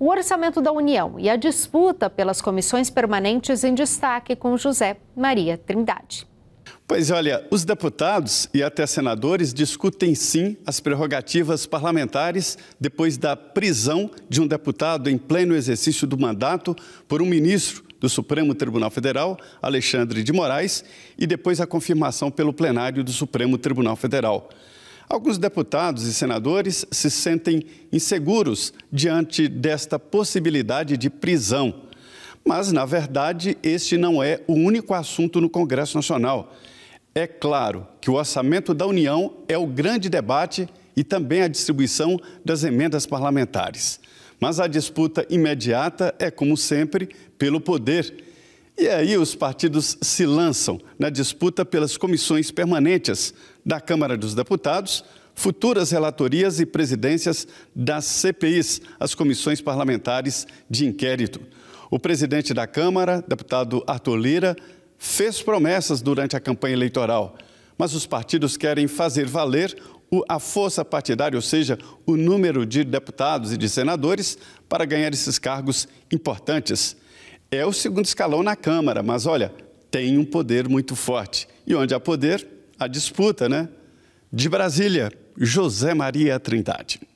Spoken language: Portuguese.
o orçamento da União e a disputa pelas comissões permanentes em destaque com José Maria Trindade. Pois olha, os deputados e até senadores discutem sim as prerrogativas parlamentares depois da prisão de um deputado em pleno exercício do mandato por um ministro do Supremo Tribunal Federal, Alexandre de Moraes, e depois a confirmação pelo plenário do Supremo Tribunal Federal. Alguns deputados e senadores se sentem inseguros diante desta possibilidade de prisão. Mas, na verdade, este não é o único assunto no Congresso Nacional. É claro que o orçamento da União é o grande debate e também a distribuição das emendas parlamentares. Mas a disputa imediata é, como sempre, pelo poder e aí os partidos se lançam na disputa pelas comissões permanentes da Câmara dos Deputados, futuras relatorias e presidências das CPIs, as comissões parlamentares de inquérito. O presidente da Câmara, deputado Arthur Lira, fez promessas durante a campanha eleitoral, mas os partidos querem fazer valer a força partidária, ou seja, o número de deputados e de senadores, para ganhar esses cargos importantes. É o segundo escalão na Câmara, mas olha, tem um poder muito forte. E onde há poder, há disputa, né? De Brasília, José Maria Trindade.